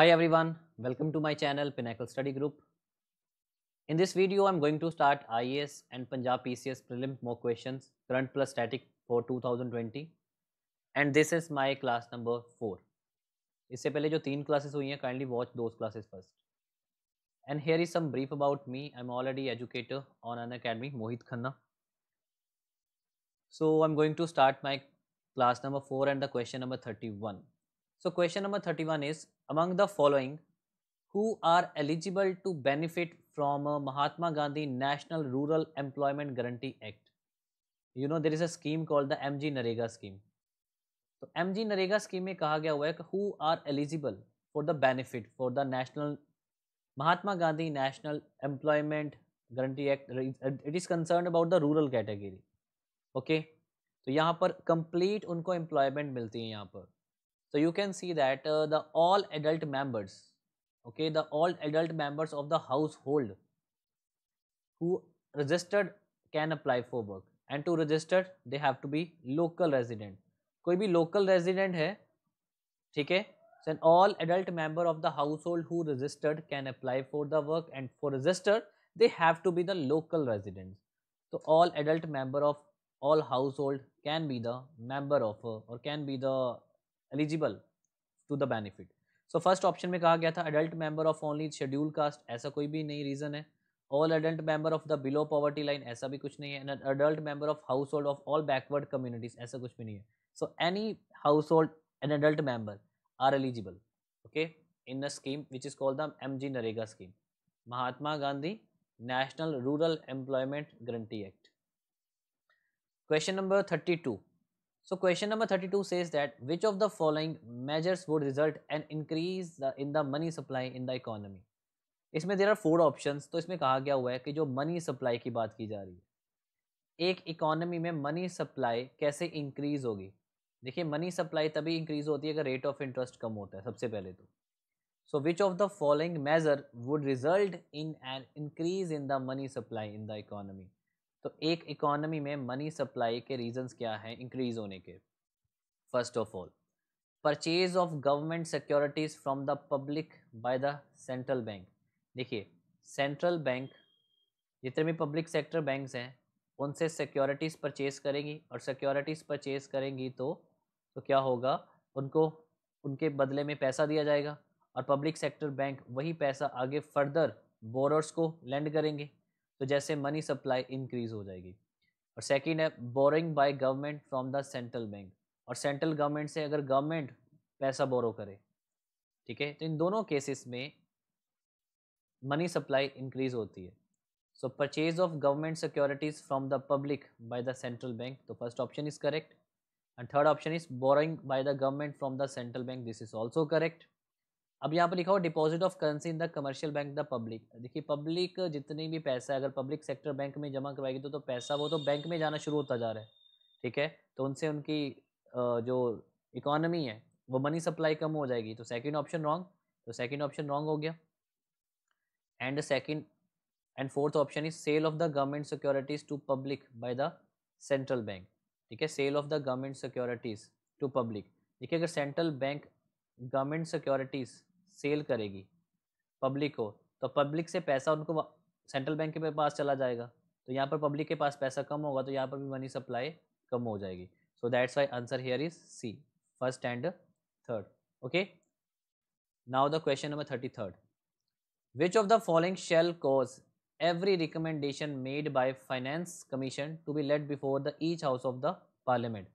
Hi everyone, welcome to my channel Pinnacle Study Group. In this video, I'm going to start IAS and Punjab PCS prelim mock questions, current plus static for 2020. And this is my class number four. इससे पहले जो तीन classes हुई हैं kindly watch those classes first and here is some brief about me I am already educator on Unacademy Mohit Khanna so I am going to start my class number four and the question number thirty one So question number 31 is among the following who are eligible to benefit from Mahatma Gandhi National Rural Employment Guarantee Act you know there is a scheme called the MG Narega scheme तो M G NREGA scheme में कहा गया हुआ है कि who are eligible for the benefit for the national Mahatma Gandhi national employment guarantee act it is concern about the rural category okay तो यहाँ पर कंप्लीट उनको एम्प्लॉयमेंट मिलती है यहाँ पर So, you can see that uh, the all adult members, okay, the all adult members of the household who registered can apply for work and to register they have to be local resident. कोई भी local resident है, ठीक है? So, all adult member of the household who registered can apply for the work and for register they have to be the local residents. So, all adult member of all household can be the member of uh, or can be the eligible to the benefit so first option में कहा गया था adult member of only schedule caste ऐसा कोई भी नहीं reason है all adult member of the below poverty line ऐसा भी कुछ नहीं है adult member of household of all backward communities ऐसा कुछ भी नहीं है so any household an adult member are eligible okay in the scheme which is called the M G NREGA scheme Mahatma Gandhi national rural employment guarantee act question number thirty two So question number 32 says that which of the following measures would result an increase in the money supply in the economy? इसमें there are four options तो इसमें कहा गया हुआ है कि जो money supply की बात की जा रही है एक इकोनॉमी में मनी सप्लाई कैसे इंक्रीज होगी देखिए मनी सप्लाई तभी इंक्रीज होती है अगर रेट ऑफ इंटरेस्ट कम होता है सबसे पहले तो so which of the following measure would result in an increase in the money supply in the economy तो एक इकोनॉमी में मनी सप्लाई के रीजंस क्या हैं इंक्रीज होने के first of all purchase of government securities from the public by the central bank देखिए central bank जितने भी पब्लिक सेक्टर बैंक्स हैं उनसे सिक्योरिटीज़ परचेज करेंगी और सिक्योरिटीज़ परचेज करेंगी तो तो क्या होगा उनको उनके बदले में पैसा दिया जाएगा और पब्लिक सेक्टर बैंक वही पैसा आगे फर्दर बोरर्स को लैंड करेंगे तो जैसे मनी सप्लाई इंक्रीज हो जाएगी और सेकेंड है borrowing by government from the central bank और सेंट्रल गवर्नमेंट से अगर गवर्नमेंट पैसा बोरो करे ठीक है तो इन दोनों केसेस में मनी सप्लाई इंक्रीज होती है so purchase of government securities from the public by the central bank तो first option is correct and third option is borrowing by the government from the central bank this is also correct अब यहाँ पर लिखा हुआ deposit of currency in the commercial bank the public देखिए public जितनी भी पैसा है अगर पब्लिक सेक्टर बैंक में जमा करवाएगी तो, तो पैसा वो तो बैंक में जाना शुरू होता जा रहा है ठीक है तो उनसे उनकी जो इकोनॉमी है वो मनी सप्लाई कम हो जाएगी तो सेकेंड ऑप्शन रॉन्ग तो सेकेंड ऑप्शन रॉन्ग हो गया and second and fourth option is sale of the government securities to public by the central bank ठीक है sale of the government securities to public देखिए अगर central bank government securities sale करेगी public को तो public से पैसा उनको सेंट्रल बैंक के पास चला जाएगा तो यहाँ पर पब्लिक के पास पैसा कम होगा तो यहाँ पर भी मनी सप्लाई कम हो जाएगी so that's why answer here is C first and third okay now the question number thirty third which of the following shall cause every recommendation made by finance commission to be laid before the each house of the parliament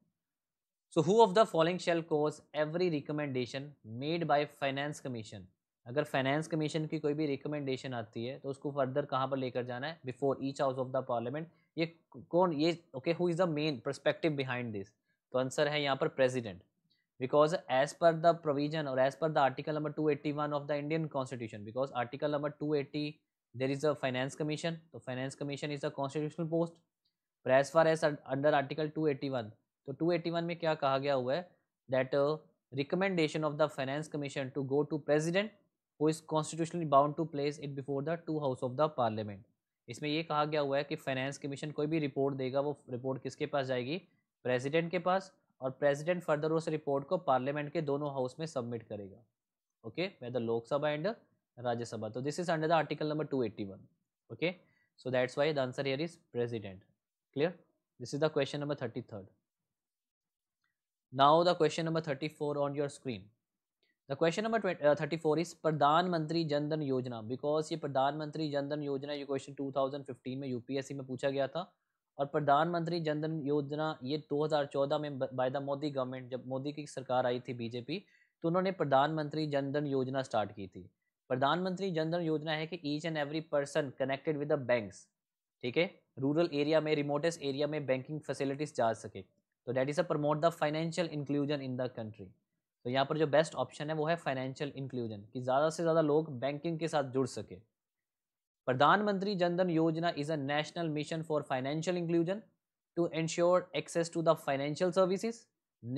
so who of the following shall cause every recommendation made by finance commission अगर finance commission की कोई भी recommendation आती है तो उसको further कहाँ पर लेकर जाना है before each house of the parliament ये कौन ये okay who is the main perspective behind this तो आंसर है यहाँ पर president because as per the provision और as per the article number two eighty one of the Indian constitution because article number two eighty there is a finance commission तो finance commission is a constitutional post पर as far as under article two eighty one तो 281 में क्या कहा गया हुआ है that recommendation of the finance commission to go to president who is constitutionally bound to place it before the two house of the parliament इसमें ये कहा गया हुआ है कि फाइनेंस कमीशन कोई भी रिपोर्ट देगा वो रिपोर्ट किसके पास जाएगी प्रेसिडेंट के पास और प्रेसिडेंट फर्दर उस रिपोर्ट को पार्लियामेंट के दोनों हाउस में सबमिट करेगा okay way the Lok Sabha and Rajya Sabha तो this is under the article number two eighty one okay so that's why answer here is president clear this is the question number thirty third now the question number thirty four on your screen the question number thirty four is Pradhan Mantri Mantri Jan Dhan Yojana ये प्रधानमंत्री जन धन योजना ये question two thousand fifteen में UPSC में पूछा गया था और प्रधानमंत्री जन धन योजना ये 2014 में बाय द मोदी गवर्नमेंट जब मोदी की सरकार आई थी बीजेपी तो उन्होंने प्रधानमंत्री जन धन योजना स्टार्ट की थी प्रधानमंत्री जन धन योजना है कि each and every person connected with the banks ठीक है रूरल एरिया में रिमोटेस्ट एरिया में बैंकिंग फैसिलिटीज जा सके तो that is a promote the financial inclusion in the country तो यहाँ पर जो बेस्ट ऑप्शन है वो है फाइनेंशियल इंक्लूजन कि ज़्यादा से ज़्यादा लोग बैंकिंग के साथ जुड़ सके Pradhan Mantri Jan Dhan Yojana is a national mission for financial inclusion to ensure access to the financial services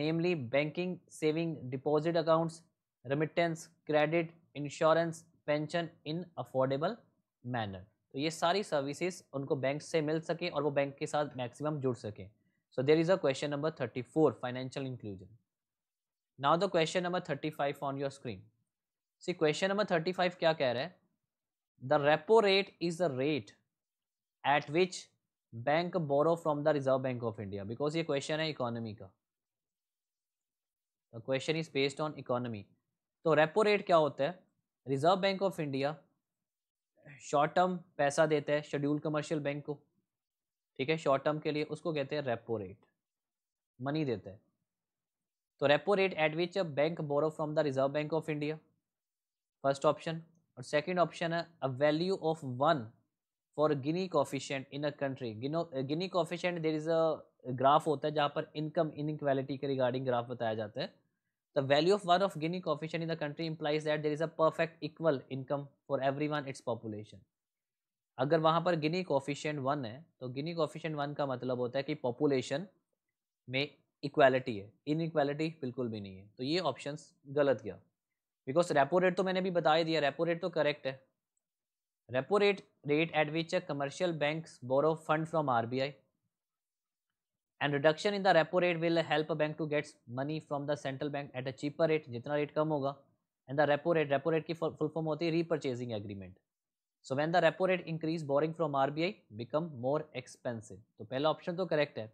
namely banking saving deposit accounts remittance credit insurance pension in affordable manner तो ये सारी सर्विसेज उनको बैंक से मिल सके और वो बैंक के साथ मैक्सिमम जुड़ सकें So there is a question number 34, financial inclusion. Now the question number 35 on your screen. See question number 35 क्या कह रहा है? The repo rate is the rate at which bank borrow from the Reserve Bank of India because ये question है economy का. The question is based on economy. तो repo rate क्या होता है? reserve bank of india short term पैसा देता है शेड्यूल कमर्शियल बैंक को ठीक है शॉर्ट टर्म के लिए उसको कहते हैं रेपो रेट मनी देते हैं तो repo rate at which a bank borrow from the reserve bank of India first option और सेकंड ऑप्शन है a value of one for Gini coefficient in a country Gini coefficient there is a graph होता है जहाँ पर income in के regarding graph बताया जाता है the value of one of Gini coefficient in the country implies that there is a perfect equal income for every its population अगर वहाँ पर गिनी कोफिशेंट वन है तो गिनी कोफिशेंट वन का मतलब होता है कि पॉपुलेशन में इक्वालिटी है इक्वालिटी बिल्कुल भी नहीं है तो ये ऑप्शन गलत गया बिकॉज रेपो रेट तो मैंने भी बता ही दिया रेपो रेट तो करेक्ट है repo rate rate at which a commercial bank borrow fund from R B I and reduction in the repo rate will help bank to gets money from the central bank at a cheaper rate जितना rate कम होगा and the repo rate repo rate की full form होती है repurchasing agreement so when the repo rate increase borrowing from RBI become more expensive तो पहला option तो correct है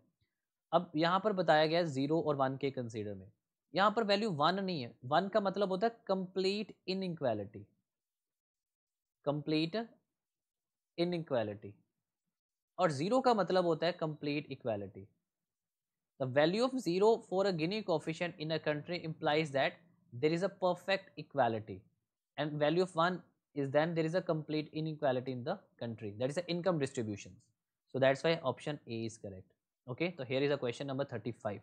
अब यहाँ पर बताया गया है जीरो और वन के कंसिडर में यहाँ पर वैल्यू वन नहीं है वन का मतलब होता है complete inequality complete inequality और जीरो का मतलब होता है complete equality the value of zero for a Gini coefficient in a country implies that there is a perfect equality and value of one is then there is a complete inequality in the country that is the income distribution So that's why option A is correct. Okay, so here is a question number 35.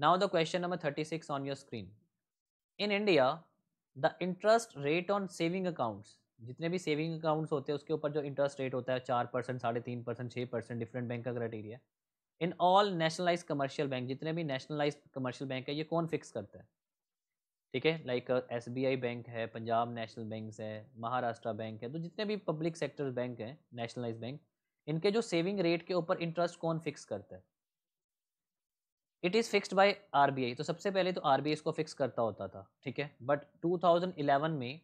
Now the question number 36 on your screen. In India, the interest rate on saving accounts जितने भी saving accounts होते हैं उसके ऊपर जो interest rate होता है चार परसेंट साढ़े तीन परसेंट छः परसेंट डिफरेंट बैंक का criteria in all nationalize commercial bank जितने भी नेशनलाइज कमर्शियल बैंक है ये कौन फिक्स करता है ठीक है like S B I bank है पंजाब नेशनल बैंक है महाराष्ट्र बैंक है तो जितने भी पब्लिक सेक्टर बैंक हैं नेशनलाइज बैंक इनके जो सेविंग रेट के ऊपर इंटरेस्ट कौन फिक्स करता है it is fixed by RBI तो सबसे पहले तो आरबीआई इसको फिक्स करता होता था ठीक है बट 2011 में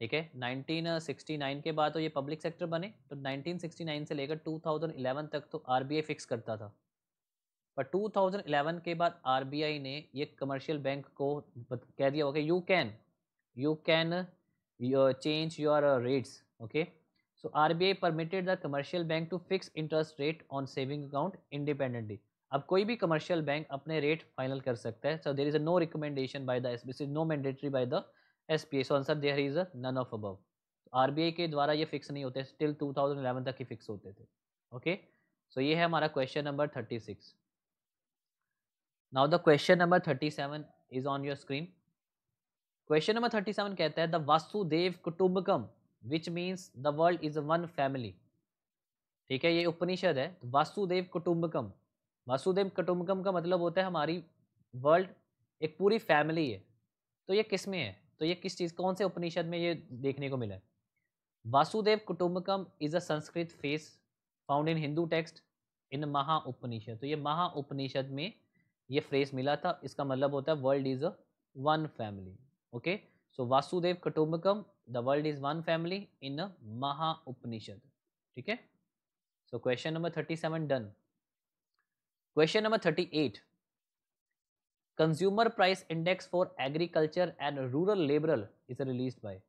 ठीक है 1969 के बाद तो ये पब्लिक सेक्टर बने तो 1969 से लेकर 2011 तक तो आरबीआई फिक्स करता था पर 2011 के बाद आरबीआई ने ये कमर्शियल बैंक को कह दिया okay you can you can change your rates okay so RBI permitted the commercial bank to fix interest rate on saving account independently अब कोई भी कमर्शियल बैंक अपने रेट फाइनल कर सकता है so there is a no recommendation by the S B no mandatory by the S P so answer there is none of above RBI के द्वारा ये फिक्स नहीं होते टिल 2011 तक ही फिक्स होते थे ओके okay? सो so ये है हमारा question number thirty six now the question number thirty seven is on your screen question number thirty seven कहता है the Vasudeva Kutumbakam which means the world is one family ठीक है ये उपनिषद है वासुदेव कुटुंबकम वासुदेव कुटुंबकम का मतलब होता है हमारी वर्ल्ड एक पूरी फैमिली है तो ये किस में है तो ये किस चीज़ कौन से उपनिषद में ये देखने को मिला है Vasudeva Kutumbakam is a Sanskrit phrase found in Hindu text in Maha Upanishad तो ये महा उपनिषद में ये फ्रेज मिला था इसका मतलब होता है world is a one family okay so Vasudeva Kutumbakam the world is one family in a Maha Upanishad ठीक है so question number thirty seven done question number thirty eight consumer price index for agriculture and rural labourer is release by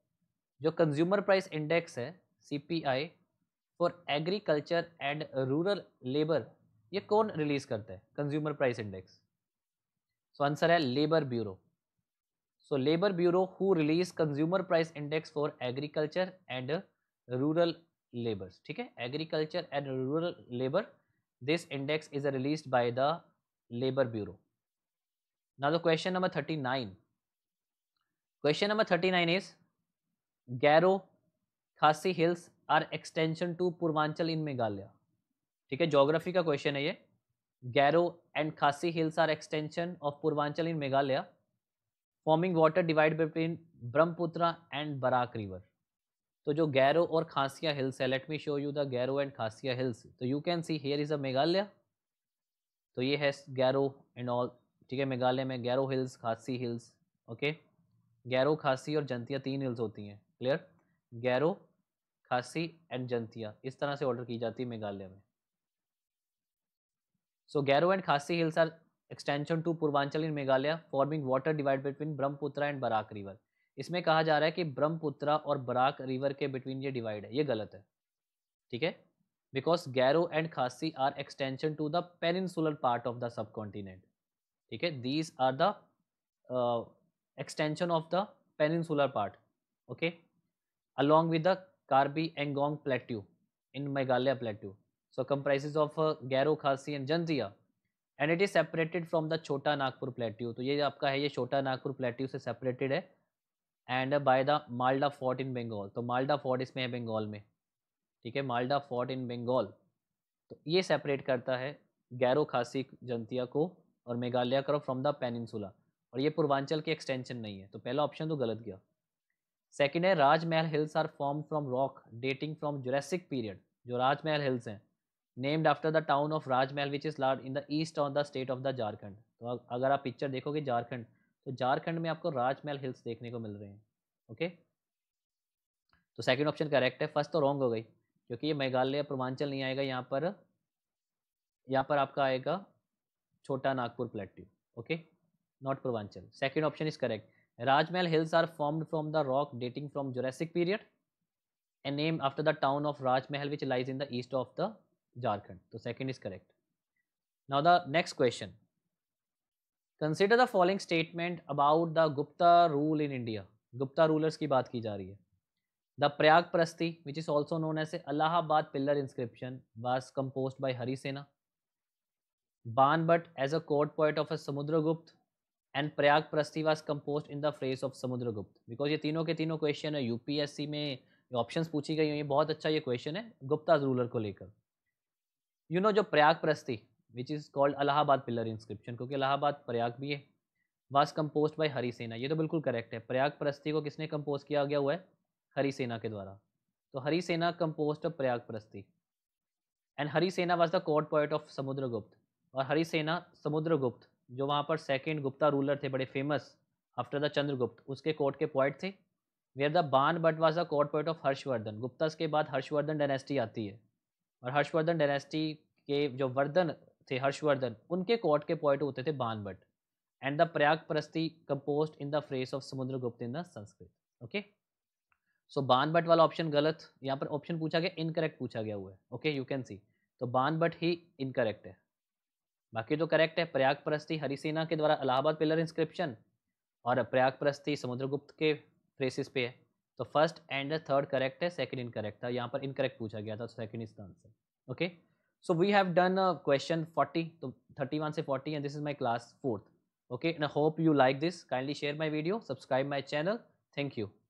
जो consumer price index है CPI for agriculture and rural labour ये कौन release करता है consumer price index so answer है labour bureau so labour bureau who release consumer price index for agriculture and rural labours ठीक है agriculture and rural labour this index is release by the labour bureau question number thirty nine question number thirty nine is Garo Khasi hills are extension to Purvanchal in Meghalaya ठीक है geography का question है ये Garo and Khasi hills are extension of Purvanchal in Meghalaya forming water divide between Brahmaputra and Barak river तो जो गैरो और Khasia hills है let me show you the Garo and Khasia hills तो you can see here is a Meghalaya तो ये है गैरो एंड ऑल ठीक है मेघालय में Garo hills Khasi hills okay Garo Khasi और जंतिया तीन हिल्स होती हैं क्लियर गैरो खासी एंड जंतिया इस तरह से ऑर्डर की जाती है मेघालय में So Garo and Khasi hills are extension to Purvanchal in Meghalaya forming water divide between Brahmaputra and Barak river. इसमें कहा जा रहा है कि ब्रह्मपुत्रा और बराक रिवर के बिटवीन ये डिवाइड है ये गलत है ठीक है because Garo and Khasi are extension to the peninsular part of the subcontinent ठीक है these are the extension of the peninsular part okay along with the Karbi Angong Plateau in Meghalaya Plateau. So comprises of Garo Khasi and and and it is separated separated the Chota Nagpur plateau तो ये आपका है ये Chota Nagpur plateau से separated है and by the Malda fort in Bengal तो Malda fort इसमें है बंगाल में ठीक है मालडा फोर्ट इन बंगाल तो ये सेपरेट करता है गैरो खासी जनतिया को और मेघालय करो फ्रॉम द पेनसुला और ये पूर्वांचल की एक्सटेंशन नहीं है तो पहला ऑप्शन तो गलत गया सेकेंड है Rajmahal hills are form from rock dating from Jurassic period जो राजमहल हिल्स हैं named after the town of Rajmahal which is लार्ड in the east of the state of the Jharkhand तो अगर आप पिक्चर देखोगे झारखंड तो झारखंड में आपको राजमहल हिल्स देखने को मिल रहे हैं ओके तो सेकेंड ऑप्शन करेक्ट है फर्स्ट तो रॉन्ग हो गई क्योंकि ये मेघालय पूर्वांचल नहीं आएगा यहाँ पर यहाँ पर आपका आएगा Chota Nagpur plateau okay not Purvanchal second option is correct Rajmahal hills are formed from the rock dating from Jurassic period a name after the town of Rajmahal which lies in the east of the Jharkhand तो second is correct now the next question consider the following statement about the Gupta rule in India Gupta rulers की बात की जा रही है the Prayag Prashasti which is also known as a Allahabad pillar inscription was compose by Hari Sena Banabhatta as a court poet of a Gupta and Prayag Prashasti was compose in the praise of Samudragupta because ये तीनों के तीनों क्वेश्चन है यूपीएससी में ऑप्शन पूछी गई हुई है बहुत अच्छा ये क्वेश्चन है गुप्ता रूलर को लेकर यू नो जो Prayag Prashasti which is called Allahabad pillar inscription क्योंकि अलाहाबाद प्रयाग भी है वाज बाई बाय सेना ये तो बिल्कुल करेक्ट है प्रयाग प्रस्थी को किसने कम्पोज किया गया हुआ है हरी सेना के द्वारा तो Sena compose of Prayag Prashasti and Sena was the court poet of Samudragupta और हरी समुद्र समुद्रगुप्त जो वहाँ पर सेकेंड गुप्ता रूलर थे बड़े फेमस आफ्टर द चंद्रगुप्त उसके कोर्ट के पॉइंट थे where the Banabhatta was the court poet of Harshavardhana Gupta के बाद हर्षवर्धन डायनेस्टी आती है और हर्षवर्धन डायनेस्टी के जो वर्धन थे हर्षवर्धन उनके कोर्ट के पॉइंट होते थे Banabhatta and the Prayag Prashasti compose in the praise of Samudragupta in the Sanskrit okay so Banabhatta वाला ऑप्शन गलत यहाँ पर ऑप्शन पूछा गया इनकरेक्ट पूछा गया हुआ है ओके यू कैन सी तो बानभट्ट ही इनकरेक्ट है बाकी तो करेक्ट है प्रयाग प्रस्ती हरिसेना के द्वारा इलाहाबाद पिलर इंस्क्रिप्शन और प्रयाग प्रस्ती समुद्रगुप्त के फ्रेसिस पे है तो first and the third correct है सेकंड इनकरेक्ट था यहाँ पर इनकरेक्ट पूछा गया था second is the answer okay so we have done question forty तो थर्टी वन से forty and this is my class fourth okay I hope you like this kindly share my video subscribe my channel thank you